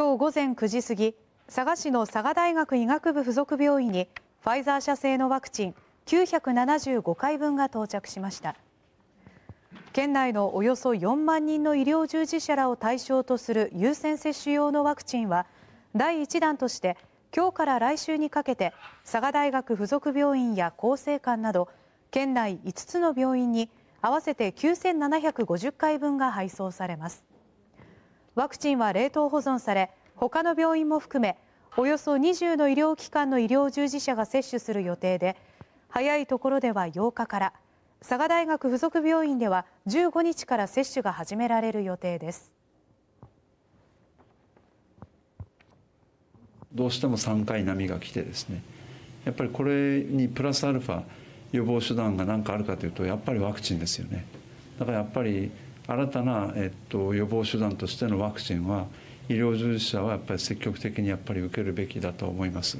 今日午前9時過ぎ佐賀市の佐賀大学医学部附属病院にファイザー社製のワクチン975回分が到着しました県内のおよそ4万人の医療従事者らを対象とする優先接種用のワクチンは第1弾として今日から来週にかけて佐賀大学附属病院や厚生館など県内5つの病院に合わせて9750回分が配送されます。ワクチンは冷凍保存され他の病院も含めおよそ20の医療機関の医療従事者が接種する予定で早いところでは8日から佐賀大学附属病院では15日から接種が始められる予定です。どうしても3回波が来てですねやっぱりこれにプラスアルファ予防手段が何かあるかというとやっぱりワクチンですよねだからやっぱり新たな、えっと、予防手段としてのワクチンは医療従事者はやっぱり積極的にやっぱり受けるべきだと思います。